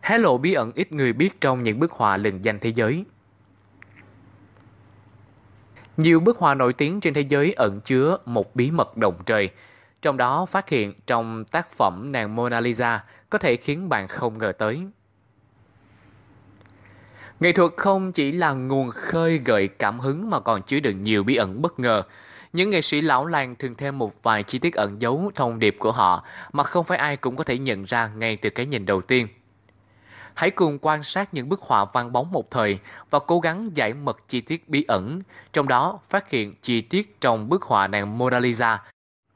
hé lộ bí ẩn ít người biết trong những bức họa lừng danh thế giới. Nhiều bức họa nổi tiếng trên thế giới ẩn chứa một bí mật động trời, trong đó phát hiện trong tác phẩm nàng Mona Lisa có thể khiến bạn không ngờ tới. Nghệ thuật không chỉ là nguồn khơi gợi cảm hứng mà còn chứa đựng nhiều bí ẩn bất ngờ. Những nghệ sĩ lão làng thường thêm một vài chi tiết ẩn dấu thông điệp của họ mà không phải ai cũng có thể nhận ra ngay từ cái nhìn đầu tiên. Hãy cùng quan sát những bức họa văn bóng một thời và cố gắng giải mật chi tiết bí ẩn, trong đó phát hiện chi tiết trong bức họa nàng Mona Lisa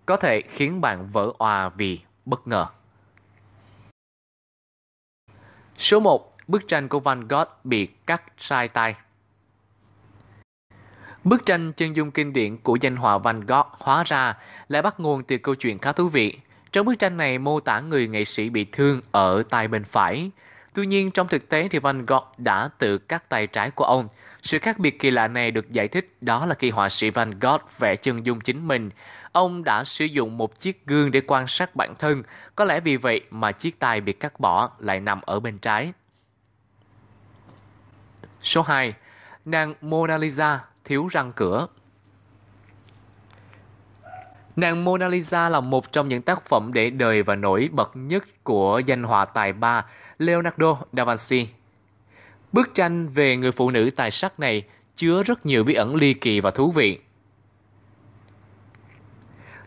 có thể khiến bạn vỡ òa vì bất ngờ. Số 1. Bức tranh của Van Gogh bị cắt sai tay. Bức tranh chân dung kinh điển của danh họa Van Gogh hóa ra lại bắt nguồn từ câu chuyện khá thú vị. Trong bức tranh này mô tả người nghệ sĩ bị thương ở tay bên phải. Tuy nhiên, trong thực tế thì Van Gogh đã tự cắt tay trái của ông. Sự khác biệt kỳ lạ này được giải thích đó là khi họa sĩ Van Gogh vẽ chân dung chính mình. Ông đã sử dụng một chiếc gương để quan sát bản thân, có lẽ vì vậy mà chiếc tay bị cắt bỏ lại nằm ở bên trái. Số 2. Nàng Mona Lisa thiếu răng cửa Nàng Mona Lisa là một trong những tác phẩm để đời và nổi bật nhất của danh họa tài ba Leonardo da Vinci. Bức tranh về người phụ nữ tài sắc này chứa rất nhiều bí ẩn ly kỳ và thú vị.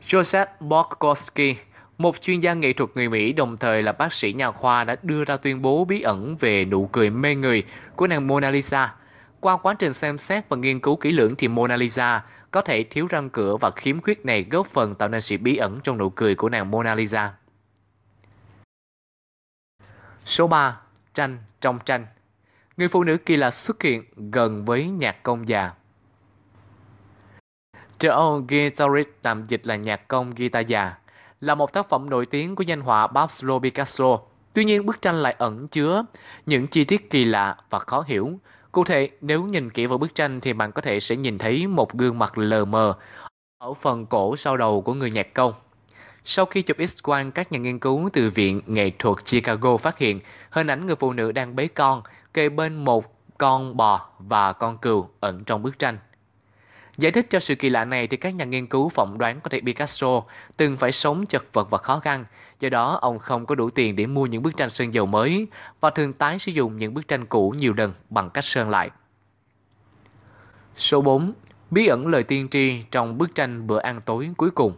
Joseph Borkowski, một chuyên gia nghệ thuật người Mỹ đồng thời là bác sĩ nhà khoa đã đưa ra tuyên bố bí ẩn về nụ cười mê người của nàng Mona Lisa. Qua quá trình xem xét và nghiên cứu kỹ lưỡng thì Mona Lisa có thể thiếu răng cửa và khiếm khuyết này góp phần tạo nên sự bí ẩn trong nụ cười của nàng Mona Lisa. Số 3. Tranh trong tranh Người phụ nữ kỳ lạ xuất hiện gần với nhạc công già. The Old Guitarist tạm dịch là nhạc công guitar già, là một tác phẩm nổi tiếng của danh họa Pablo Picasso. Tuy nhiên, bức tranh lại ẩn chứa những chi tiết kỳ lạ và khó hiểu, Cụ thể, nếu nhìn kỹ vào bức tranh thì bạn có thể sẽ nhìn thấy một gương mặt lờ mờ ở phần cổ sau đầu của người nhạc công. Sau khi chụp x-quang, các nhà nghiên cứu từ Viện Nghệ thuật Chicago phát hiện hình ảnh người phụ nữ đang bế con kề bên một con bò và con cừu ẩn trong bức tranh. Giải thích cho sự kỳ lạ này thì các nhà nghiên cứu phỏng đoán có thể Picasso từng phải sống chật vật và khó khăn, do đó ông không có đủ tiền để mua những bức tranh sơn dầu mới và thường tái sử dụng những bức tranh cũ nhiều lần bằng cách sơn lại. Số 4. Bí ẩn lời tiên tri trong bức tranh Bữa ăn tối cuối cùng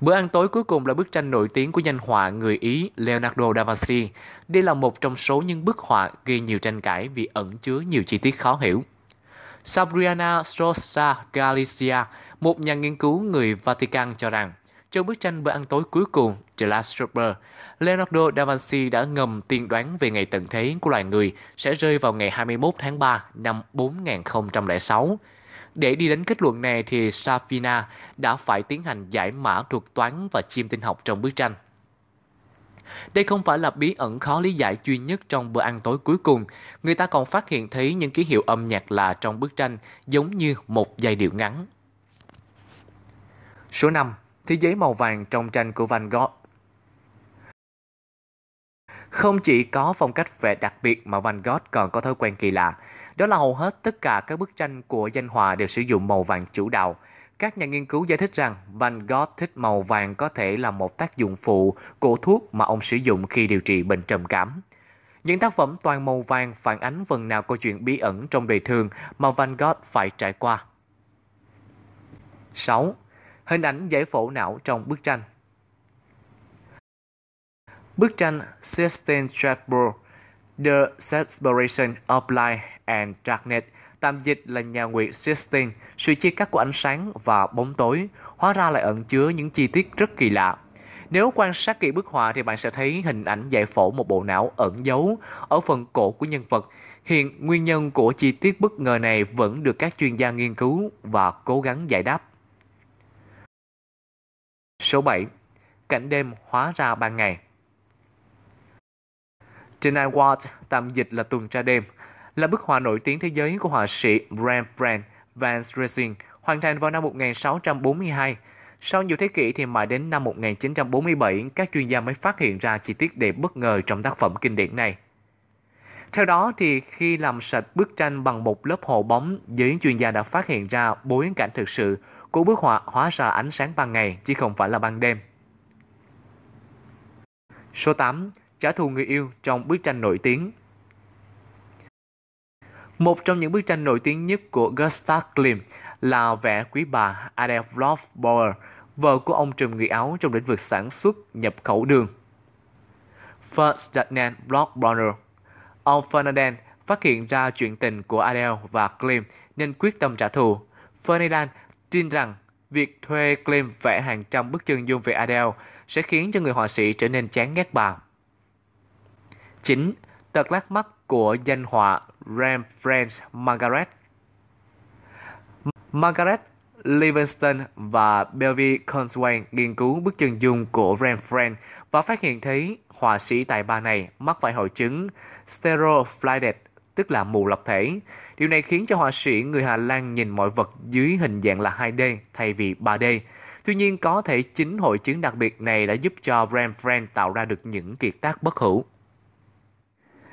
Bữa ăn tối cuối cùng là bức tranh nổi tiếng của danh họa người Ý Leonardo da Vinci. Đây là một trong số những bức họa gây nhiều tranh cãi vì ẩn chứa nhiều chi tiết khó hiểu. Sabriana Strosa Galicia, một nhà nghiên cứu người Vatican cho rằng, trong bức tranh bữa ăn tối cuối cùng The Last Supper, Leonardo da Vinci đã ngầm tiên đoán về ngày tận thế của loài người sẽ rơi vào ngày 21 tháng 3 năm 4006. Để đi đến kết luận này thì Safina đã phải tiến hành giải mã thuật toán và chiêm tinh học trong bức tranh. Đây không phải là bí ẩn khó lý giải duy nhất trong bữa ăn tối cuối cùng. Người ta còn phát hiện thấy những ký hiệu âm nhạc lạ trong bức tranh giống như một giai điệu ngắn. Số 5. Thế giới màu vàng trong tranh của Van Gogh không chỉ có phong cách vẽ đặc biệt mà Van Gogh còn có thói quen kỳ lạ. Đó là hầu hết tất cả các bức tranh của danh họa đều sử dụng màu vàng chủ đạo. Các nhà nghiên cứu giải thích rằng Van Gogh thích màu vàng có thể là một tác dụng phụ của thuốc mà ông sử dụng khi điều trị bệnh trầm cảm. Những tác phẩm toàn màu vàng phản ánh phần nào câu chuyện bí ẩn trong đời thường mà Van Gogh phải trải qua. 6. Hình ảnh giải phẫu não trong bức tranh Bức tranh Sistine Chapel The Separation of Light and Darkness Tạm dịch là nhà nguyệt Sistine, sự chia cắt của ánh sáng và bóng tối, hóa ra lại ẩn chứa những chi tiết rất kỳ lạ. Nếu quan sát kỹ bức họa thì bạn sẽ thấy hình ảnh giải phẫu một bộ não ẩn giấu ở phần cổ của nhân vật. Hiện nguyên nhân của chi tiết bất ngờ này vẫn được các chuyên gia nghiên cứu và cố gắng giải đáp. Số 7. Cảnh đêm hóa ra ban ngày. Tonight Watch, tạm dịch là tuần tra đêm, là bức họa nổi tiếng thế giới của họa sĩ Rembrandt van Ressing, hoàn thành vào năm 1642. Sau nhiều thế kỷ thì mãi đến năm 1947, các chuyên gia mới phát hiện ra chi tiết đẹp bất ngờ trong tác phẩm kinh điển này. Theo đó thì khi làm sạch bức tranh bằng một lớp hồ bóng, giới chuyên gia đã phát hiện ra bối cảnh thực sự của bức họa hóa ra ánh sáng ban ngày chứ không phải là ban đêm. Số 8. Trả thù người yêu trong bức tranh nổi tiếng một trong những bức tranh nổi tiếng nhất của Gustav Klimt là vẽ quý bà Adele Bloch Bauer, vợ của ông trùm người Áo trong lĩnh vực sản xuất nhập khẩu đường. Ferdinand Bloch Bauer Ông Ferdinand phát hiện ra chuyện tình của Adele và Klimt nên quyết tâm trả thù. Ferdinand tin rằng việc thuê Klimt vẽ hàng trăm bức chân dung về Adele sẽ khiến cho người họa sĩ trở nên chán ghét bà. 9. Tật lát mắt của danh họa Rembrandt Margaret. Margaret Livingston và Belvy Conway nghiên cứu bức chân dung của Rembrandt và phát hiện thấy họa sĩ tài ba này mắc phải hội chứng stereophlided, tức là mù lập thể. Điều này khiến cho họa sĩ người Hà Lan nhìn mọi vật dưới hình dạng là 2D thay vì 3D. Tuy nhiên, có thể chính hội chứng đặc biệt này đã giúp cho Rembrandt tạo ra được những kiệt tác bất hữu.